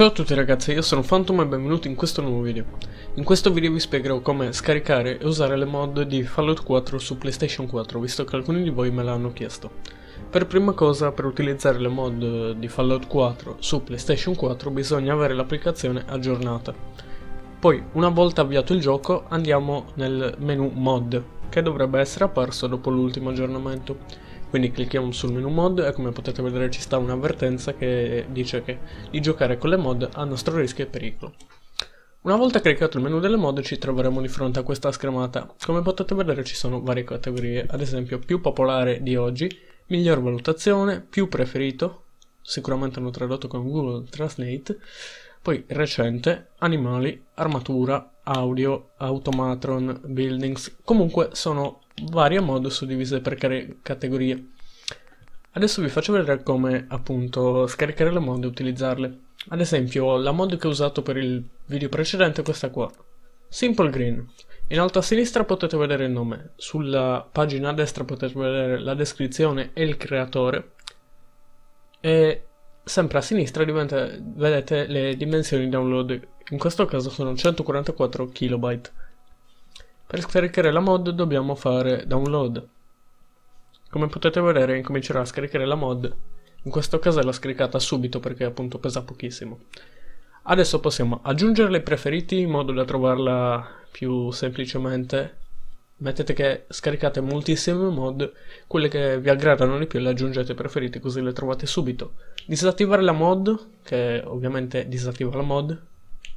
Ciao a tutti ragazzi, io sono Phantom e benvenuti in questo nuovo video. In questo video vi spiegherò come scaricare e usare le mod di Fallout 4 su PlayStation 4, visto che alcuni di voi me l'hanno chiesto. Per prima cosa, per utilizzare le mod di Fallout 4 su PlayStation 4 bisogna avere l'applicazione aggiornata. Poi, una volta avviato il gioco, andiamo nel menu mod, che dovrebbe essere apparso dopo l'ultimo aggiornamento. Quindi clicchiamo sul menu mod e come potete vedere ci sta un'avvertenza che dice che di giocare con le mod a nostro rischio e pericolo. Una volta cliccato il menu delle mod ci troveremo di fronte a questa schermata. Come potete vedere ci sono varie categorie, ad esempio più popolare di oggi, miglior valutazione, più preferito, sicuramente hanno tradotto con Google Translate, poi recente, animali, armatura, Audio, Automatron, Buildings, comunque sono varie mod suddivise per categorie. Adesso vi faccio vedere come appunto scaricare le mod e utilizzarle. Ad esempio la mod che ho usato per il video precedente è questa qua, Simple Green. In alto a sinistra potete vedere il nome, sulla pagina a destra potete vedere la descrizione e il creatore e sempre a sinistra vedete le dimensioni download in questo caso sono 144 KB. Per scaricare la mod dobbiamo fare download. Come potete vedere incomincerà a scaricare la mod. In questo caso l'ho scaricata subito perché appunto pesa pochissimo. Adesso possiamo aggiungerla ai preferiti in modo da trovarla più semplicemente. Mettete che scaricate moltissime mod, quelle che vi aggradano di più le aggiungete preferite così le trovate subito. Disattivare la mod, che ovviamente disattiva la mod,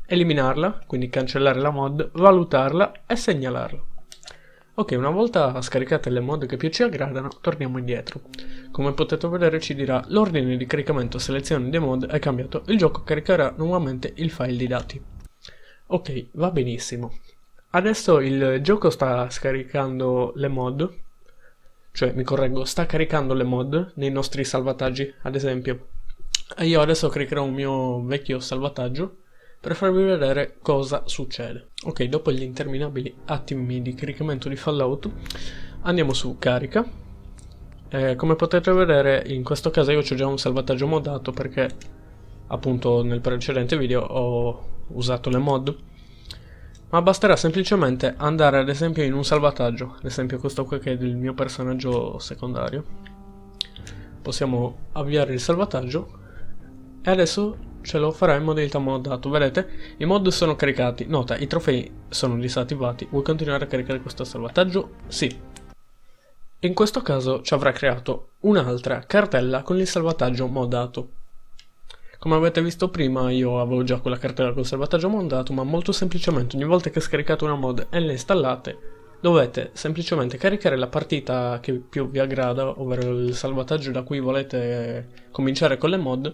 eliminarla, quindi cancellare la mod, valutarla e segnalarla. Ok, una volta scaricate le mod che più ci aggradano, torniamo indietro. Come potete vedere ci dirà l'ordine di caricamento selezione dei mod è cambiato, il gioco caricherà nuovamente il file di dati. Ok, va benissimo. Adesso il gioco sta scaricando le mod, cioè mi correggo, sta caricando le mod nei nostri salvataggi, ad esempio. io adesso caricherò un mio vecchio salvataggio per farvi vedere cosa succede. Ok, dopo gli interminabili attimi di caricamento di Fallout, andiamo su carica. Eh, come potete vedere, in questo caso io ho già un salvataggio modato perché appunto nel precedente video ho usato le mod. Ma basterà semplicemente andare ad esempio in un salvataggio, ad esempio questo qui che è del mio personaggio secondario. Possiamo avviare il salvataggio e adesso ce lo farà in modalità dato vedete i mod sono caricati nota i trofei sono disattivati vuoi continuare a caricare questo salvataggio? sì in questo caso ci avrà creato un'altra cartella con il salvataggio modato come avete visto prima io avevo già quella cartella col salvataggio modato ma molto semplicemente ogni volta che scaricate una mod e la installate dovete semplicemente caricare la partita che più vi aggrada ovvero il salvataggio da cui volete cominciare con le mod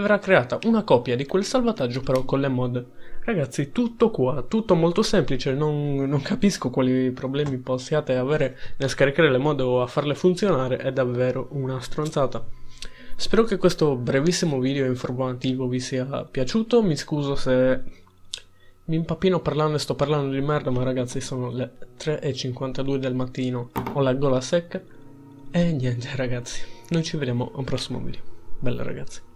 verrà creata una copia di quel salvataggio però con le mod. Ragazzi, tutto qua, tutto molto semplice, non, non capisco quali problemi possiate avere nel scaricare le mod o a farle funzionare, è davvero una stronzata. Spero che questo brevissimo video informativo vi sia piaciuto, mi scuso se mi impappino parlando e sto parlando di merda, ma ragazzi sono le 3.52 del mattino, ho la gola secca. E niente ragazzi, noi ci vediamo a un prossimo video. Bella ragazzi.